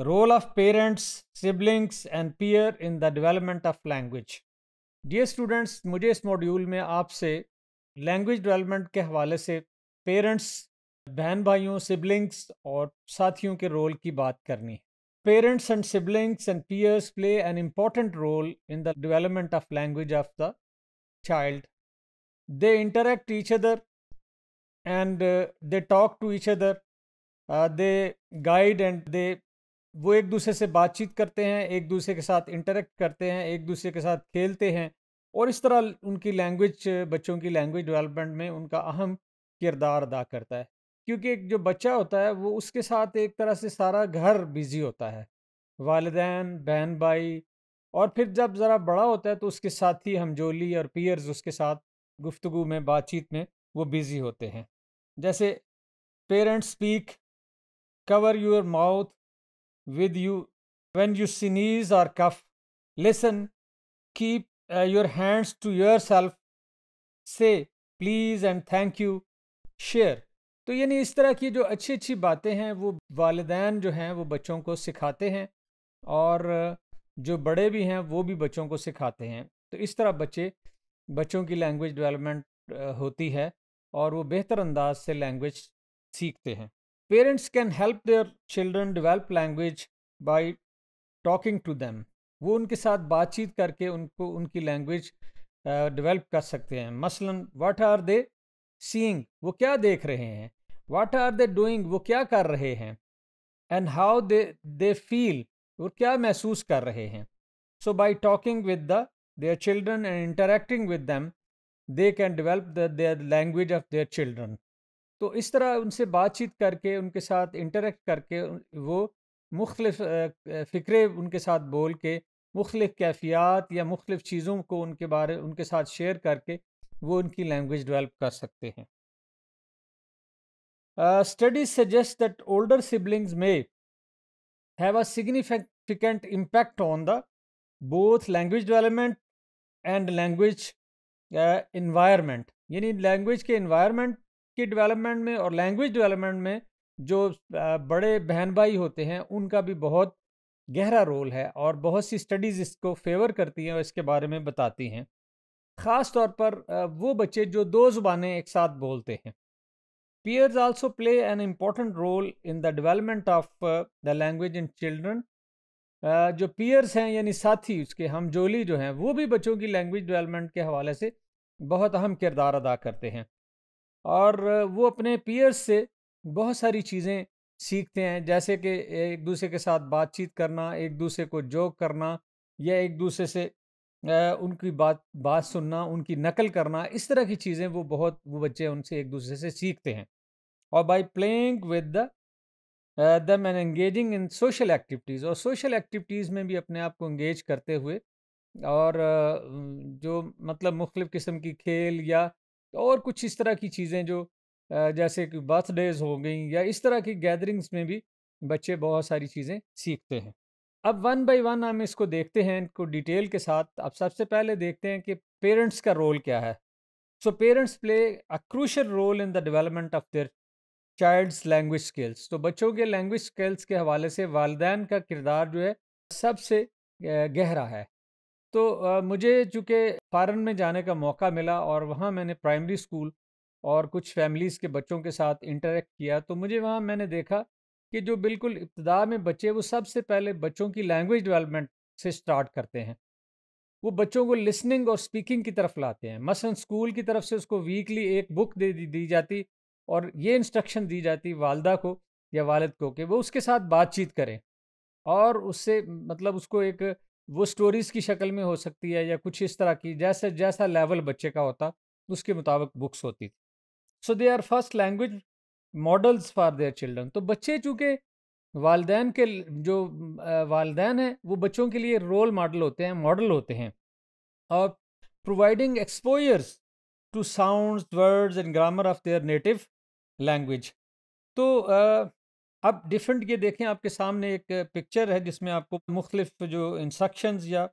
Role of parents, siblings and peer in the development of language. Dear students मुझे इस module में आपसे language development के हवाले से पेरेंट्स बहन भाइयों सिबलिंग्स और साथियों के रोल की बात करनी है parents and siblings and peers play an important role in the development of language of the child they interact each other and they talk to each other they guide and they वो एक दूसरे से बातचीत करते हैं एक दूसरे के साथ इंटरेक्ट करते हैं एक दूसरे के साथ खेलते हैं और इस तरह उनकी लैंग्वेज बच्चों की लैंग्वेज डेवलपमेंट में उनका अहम किरदार अदा करता है क्योंकि एक जो बच्चा होता है वो उसके साथ एक तरह से सारा घर बिजी होता है वालदान बहन भाई और फिर जब ज़रा बड़ा होता है तो उसके साथ ही हमजोली और पियर्स उसके साथ गुफ्तु में बातचीत में वो बिज़ी होते हैं जैसे parents speak cover your mouth with you when you sneeze or cough. Listen, keep uh, your hands to yourself. Say please and thank you. Share. तो यानी इस तरह की जो अच्छी अच्छी बातें हैं वो वालदान जो हैं वो बच्चों को सिखाते हैं और uh, जो बड़े भी हैं वो भी बच्चों को सिखाते हैं तो इस तरह बच्चे बच्चों की लैंग्वेज डेवलपमेंट uh, होती है और वो बेहतर अंदाज से लैंग्वेज सीखते हैं parents can help their children develop language by talking to them वो उनके साथ बातचीत करके उनको उनकी लैंग्वेज डिवेल्प कर सकते हैं मसलन वाट आर दे सींग वो क्या देख रहे हैं वाट आर दे डूइंग वो क्या कर रहे हैं and how they they feel वो क्या महसूस कर रहे हैं so by talking with the their children and interacting with them they can develop the their language of their children तो इस तरह उनसे बातचीत करके उनके साथ इंटरेक्ट करके वो मुख्तलिफ फ़िक्रे उनके साथ बोल के मुख्तलिफ कैफियात या मुख्तलिफ चीज़ों को उनके बारे उनके साथ शेयर करके वो उनकी लैंग्वेज डेवलप कर सकते हैं studies suggest that older siblings may have a significant impact on the both language development and language environment यानी लैंग्वेज के इन्वायरमेंट की डेवलपमेंट में और लैंग्वेज डेवलपमेंट में जो बड़े बहन भाई होते हैं उनका भी बहुत गहरा रोल है और बहुत सी स्टडीज़ इसको फेवर करती हैं और इसके बारे में बताती हैं ख़ास तौर पर वो बच्चे जो दो ज़ुबानें एक साथ बोलते हैं peers also play an important role in the development of the language in children जो पीयर्स हैं यानी साथी उसके हम जोली जो हैं वो भी बच्चों की लैंग्वेज डेवलपमेंट के हवाले से बहुत अहम किरदार अदा करते हैं और वो अपने पीयर्स से बहुत सारी चीज़ें सीखते हैं जैसे कि एक दूसरे के साथ बातचीत करना एक दूसरे को जोक करना या एक दूसरे से उनकी बात बात सुनना उनकी नकल करना इस तरह की चीज़ें वो बहुत वो बच्चे उनसे एक दूसरे से सीखते हैं और by playing with the them and engaging in social activities और सोशल एक्टिविटीज़ में भी अपने आप को इंगेज करते हुए और जो मतलब मुख्तलिफ़ किस्म की खेल या तो और कुछ इस तरह की चीज़ें जो जैसे कि बर्थडेज हो गई या इस तरह की गैदरिंग्स में भी बच्चे बहुत सारी चीज़ें सीखते हैं अब वन बाय वन हम इसको देखते हैं इनको डिटेल के साथ अब सबसे पहले देखते हैं कि पेरेंट्स का रोल क्या है so parents play a crucial role in the development of their child's language skills तो बच्चों के लैंग्वेज स्किल्स के हवाले से वालदेन का किरदार जो है सबसे गहरा है तो आ, मुझे चूँकि फ़ारन में जाने का मौका मिला और वहाँ मैंने प्राइमरी स्कूल और कुछ फैमिलीज़ के बच्चों के साथ इंटरेक्ट किया तो मुझे वहाँ मैंने देखा कि जो बिल्कुल इब्तदा में बच्चे वो सबसे पहले बच्चों की लैंग्वेज डेवलपमेंट से स्टार्ट करते हैं वो बच्चों को लिसनिंग और स्पीकिंग की तरफ लाते हैं मसलन स्कूल की तरफ से उसको वीकली एक बुक दे दी, दी जाती और ये इंस्ट्रक्शन दी जाती वालदा को या वालद को कि वो उसके साथ बातचीत करें और उससे मतलब उसको एक वो स्टोरीज की शक्ल में हो सकती है या कुछ इस तरह की जैसे जैसा लेवल बच्चे का होता उसके मुताबिक बुक्स होती थी so they are first language models for their children तो बच्चे चूँकि वालदेन के जो वालदेन हैं वो बच्चों के लिए रोल मॉडल होते हैं मॉडल होते हैं और providing exposure to sound words and grammar of their native language तो अब डिफरेंट ये देखें आपके सामने एक पिक्चर है जिसमें आपको मुख्तलिफ जो इंस्ट्रक्शंस या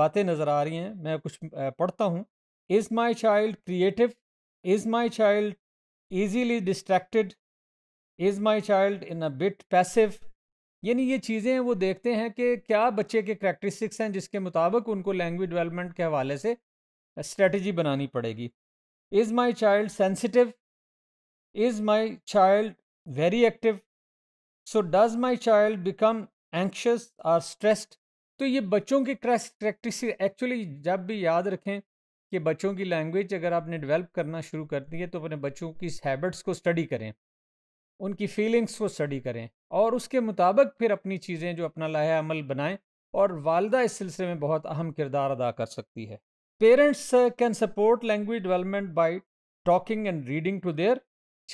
बातें नज़र आ रही हैं मैं कुछ पढ़ता हूँ is my child creative is my child easily distracted is my child in a bit passive यानी ये चीज़ें वो देखते हैं कि क्या बच्चे के करेक्टरिस्टिक्स हैं जिसके मुताबिक उनको लैंग्वेज डेवलपमेंट के हवाले से स्ट्रेटजी बनानी पड़ेगी is my child sensitive is my child very active so does my child become anxious और स्ट्रेस्ड तो ये बच्चों के क्रैश प्रैक्टिस एक्चुअली जब भी याद रखें कि बच्चों की लैंग्वेज अगर आपने डेवलप करना शुरू कर दी है तो अपने बच्चों की हैबिट्स को स्टडी करें उनकी फीलिंग्स को स्टडी करें और उसके मुताबिक फिर अपनी चीज़ें जो अपना लाया अमल बनाएं और वालदा इस सिलसिले में बहुत अहम किरदार अदा कर सकती है parents can support language development by talking and reading to their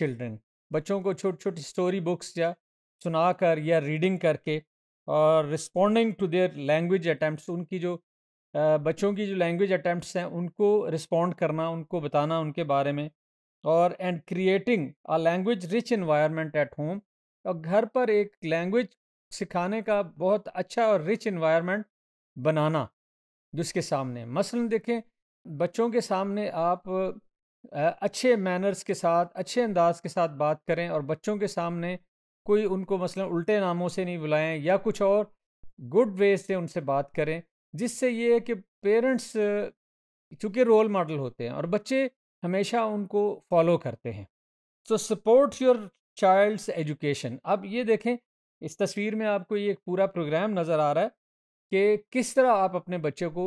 children बच्चों को छोटी छोटी स्टोरी बुक्स या सुना कर या रीडिंग करके और responding to their language attempt उनकी जो बच्चों की जो लैंग्वेज अटैम्प्ट हैं उनको रिस्पॉन्ड करना उनको बताना उनके बारे में और and creating a language rich environment at home और घर पर एक लैंग्वेज सिखाने का बहुत अच्छा और रिच इन्वायरमेंट बनाना जिसके सामने मसलन देखें बच्चों के सामने आप अच्छे मैनर्स के साथ अच्छे अंदाज के साथ बात करें और बच्चों के सामने कोई उनको मसलन उल्टे नामों से नहीं बुलाएं या कुछ और गुड वे से उनसे बात करें जिससे ये है कि पेरेंट्स चूँकि रोल मॉडल होते हैं और बच्चे हमेशा उनको फॉलो करते हैं so support your child's education अब ये देखें इस तस्वीर में आपको ये एक पूरा प्रोग्राम नज़र आ रहा है कि किस तरह आप अपने बच्चे को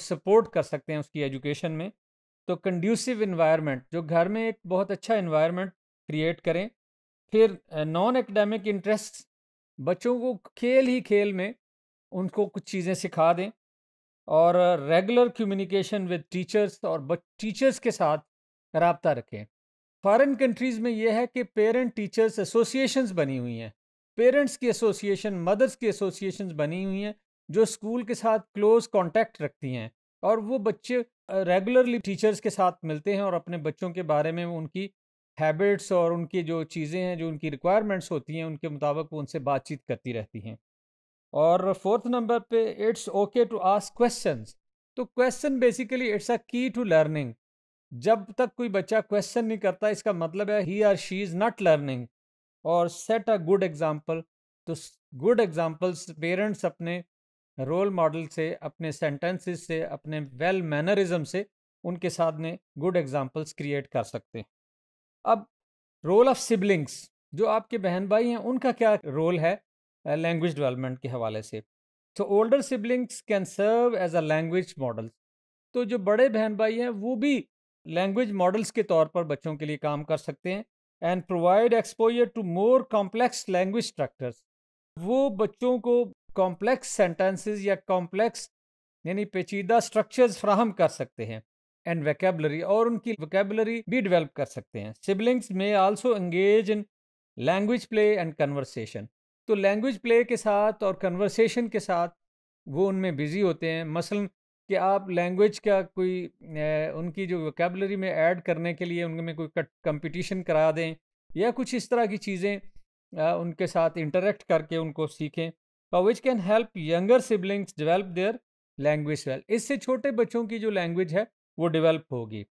सपोर्ट कर सकते हैं उसकी एजुकेशन में तो कंड्यूसिव इन्वायरमेंट जो घर में एक बहुत अच्छा इन्वायरमेंट क्रिएट करें फिर नॉन एकेडमिक इंटरेस्ट बच्चों को खेल ही खेल में उनको कुछ चीज़ें सिखा दें और रेगुलर कम्युनिकेशन विद टीचर्स और टीचर्स के साथ रबता रखें फ़ॉरन कंट्रीज़ में यह है कि पेरेंट टीचर्स एसोसिएशंस बनी हुई हैं पेरेंट्स की एसोसिएशन मदर्स की एसोसिएशंस बनी हुई हैं जो स्कूल के साथ क्लोज कांटेक्ट रखती हैं और वो बच्चे रेगुलरली टीचर्स के साथ मिलते हैं और अपने बच्चों के बारे में उनकी हैबिट्स और उनकी जो चीज़ें हैं जो उनकी रिक्वायरमेंट्स होती हैं उनके मुताबिक वो उनसे बातचीत करती रहती हैं और फोर्थ नंबर पे it's okay to ask question तो question basically it's a key to learning जब तक कोई बच्चा क्वेश्चन नहीं करता इसका मतलब है he or she is not learning और सेट अ गुड एग्ज़ाम्पल तो गुड एग्ज़ाम्पल्स पेरेंट्स अपने रोल मॉडल से अपने सेंटेंसेस से अपने वेल well मैनरिज्म से उनके साथ में गुड एग्ज़ाम्पल्स क्रिएट कर सकते हैं अब रोल ऑफ सिबलिंग्स जो आपके बहन भाई हैं उनका क्या रोल है लैंग्वेज डेवलपमेंट के हवाले से तो older siblings can serve as a language model तो जो बड़े बहन भाई हैं वो भी लैंग्वेज मॉडल्स के तौर पर बच्चों के लिए काम कर सकते हैं and provide exposure to more complex language structures वो बच्चों को कॉम्प्लेक्स सेंटेंसेस या कॉम्प्लेक्स यानी पेचीदा स्ट्रक्चर्स फ्राहम कर सकते हैं एंड वैकेबलरी और उनकी वैकेबलरी भी डेवलप कर सकते हैं siblings may also engage in language play and conversation तो लैंग्वेज प्ले के साथ और कन्वर्सेशन के साथ वो उनमें बिज़ी होते हैं मसलन कि आप लैंग्वेज का कोई ए, उनकी जो वैकेबलरी में ऐड करने के लिए उनमें कोई कंपटीशन करा दें या कुछ इस तरह की चीज़ें उनके साथ इंटरेक्ट करके उनको सीखें which can help younger siblings develop their language well इससे छोटे बच्चों की जो लैंग्वेज है वो डेवलप होगी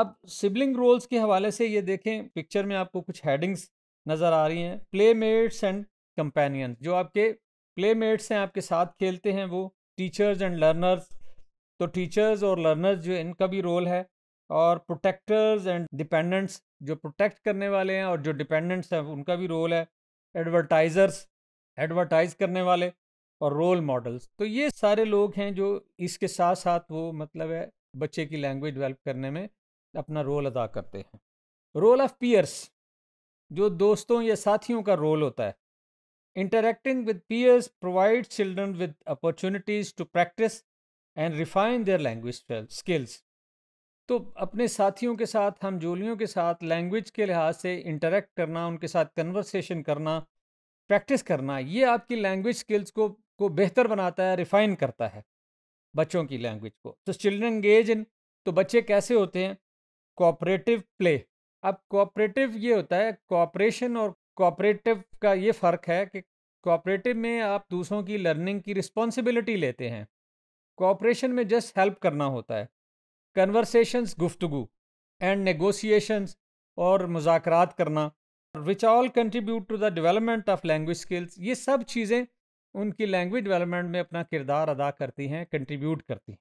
अब सिबलिंग रोल्स के हवाले से ये देखें पिक्चर में आपको कुछ हेडिंग्स नज़र आ रही हैं प्ले मेट्स एंड कंपेनियन जो आपके प्ले मेट्स हैं आपके साथ खेलते हैं वो टीचर्स एंड लर्नर्स तो टीचर्स और लर्नर्स जो इनका भी रोल है और प्रोटेक्टर्स एंड डिपेंडेंट्स जो प्रोटेक्ट करने वाले हैं और जो डिपेंडेंट्स हैं उनका भी रोल है एडवर्टाइज़र्स एडवर्टाइज़ करने वाले और रोल मॉडल्स तो ये सारे लोग हैं जो इसके साथ साथ वो मतलब है बच्चे की लैंग्वेज डेवलप करने में अपना रोल अदा करते हैं रोल ऑफ पीयर्स जो दोस्तों या साथियों का रोल होता है interacting with peers provide children with opportunities to practice and refine their language skills तो अपने साथियों के साथ हम जोलियों के साथ लैंग्वेज के लिहाज से इंटरेक्ट करना उनके साथ कन्वर्सेशन करना प्रैक्टिस करना ये आपकी लैंग्वेज स्किल्स को को बेहतर बनाता है रिफाइन करता है बच्चों की लैंग्वेज को तो चिल्ड्रन एंगेज इन तो बच्चे कैसे होते हैं कोऑपरेटिव प्ले अब कोऑपरेटिव ये होता है कोऑपरेशन और कोऑपरेटिव का ये फ़र्क है कि कोऑपरेटिव में आप दूसरों की लर्निंग की रिस्पॉन्सिबिलिटी लेते हैं कोऑपरेशन में जस्ट हेल्प करना होता है कन्वर्सेशंस गुफ्तगु एंड नेगोशिएशंस और मुजाकरात करना which all contribute to the development of language skills ये सब चीज़ें उनकी लैंग्वेज डेवलपमेंट में अपना किरदार अदा करती हैं कंट्रीब्यूट करती हैं